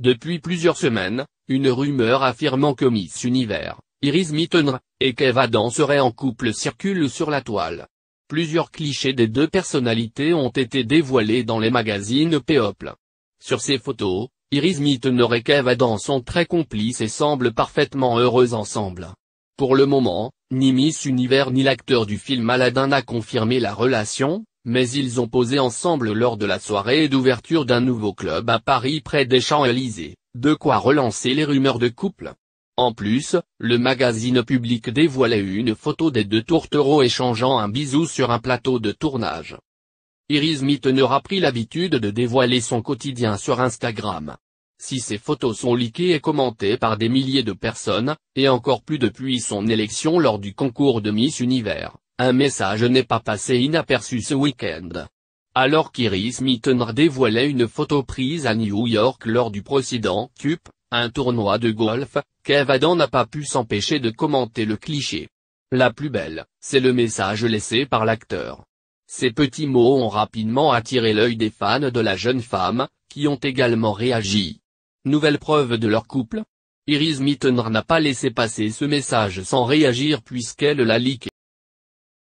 Depuis plusieurs semaines, une rumeur affirmant que Miss Univers, Iris Mittener, et Kev Adams seraient en couple circulent sur la toile. Plusieurs clichés des deux personnalités ont été dévoilés dans les magazines People. Sur ces photos, Iris Mittener et Kev Adam sont très complices et semblent parfaitement heureux ensemble. Pour le moment, ni Miss Univers ni l'acteur du film Aladdin n'a confirmé la relation, mais ils ont posé ensemble lors de la soirée d'ouverture d'un nouveau club à Paris près des Champs-Élysées, de quoi relancer les rumeurs de couple. En plus, le magazine public dévoilait une photo des deux tourtereaux échangeant un bisou sur un plateau de tournage. Iris Mittener a pris l'habitude de dévoiler son quotidien sur Instagram. Si ces photos sont likées et commentées par des milliers de personnes, et encore plus depuis son élection lors du concours de Miss Univers, un message n'est pas passé inaperçu ce week-end. Alors qu'Iris Mittenr dévoilait une photo prise à New York lors du précédent Cup, un tournoi de golf, Kev Adam n'a pas pu s'empêcher de commenter le cliché. La plus belle, c'est le message laissé par l'acteur. Ces petits mots ont rapidement attiré l'œil des fans de la jeune femme, qui ont également réagi. Nouvelle preuve de leur couple Iris Mittenr n'a pas laissé passer ce message sans réagir puisqu'elle l'a liqué.